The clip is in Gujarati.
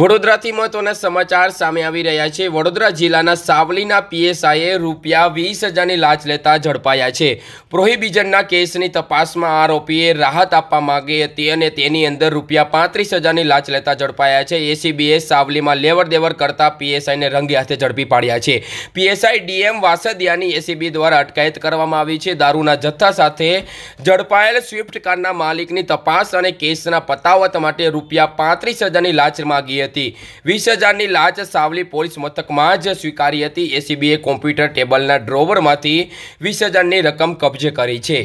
વડોદરાથી મહત્વના સમાચાર સામે આવી રહ્યા છે વડોદરા જિલ્લાના સાવલીના પીએસઆઈએ રૂપિયા વીસ હજારની લાંચ લેતા ઝડપાયા છે પ્રોહિબિઝનના કેસની તપાસમાં આરોપીએ રાહત આપવા માગી હતી અને તેની અંદર રૂપિયા પાંત્રીસ હજારની લાંચ લેતા ઝડપાયા છે એસીબીએ સાવલીમાં લેવડ દેવર કરતા પીએસઆઈને રંગે હાથે ઝડપી પાડ્યા છે પીએસઆઈ ડીએમ વાસદિયાની એસીબી દ્વારા અટકાયત કરવામાં આવી છે દારૂના જથ્થા સાથે ઝડપાયેલ સ્વિફ્ટ કારના માલિકની તપાસ અને કેસના પતાવત માટે રૂપિયા પાંત્રીસ હજારની લાંચ માગી હતી વીસ હજારની લાંચ સાવલી પોલીસ મથકમાં જ સ્વીકારી હતી એસીબીએ કોમ્પ્યુટર ટેબલના ડ્રોવરમાંથી વીસ હજારની રકમ કબજે કરી છે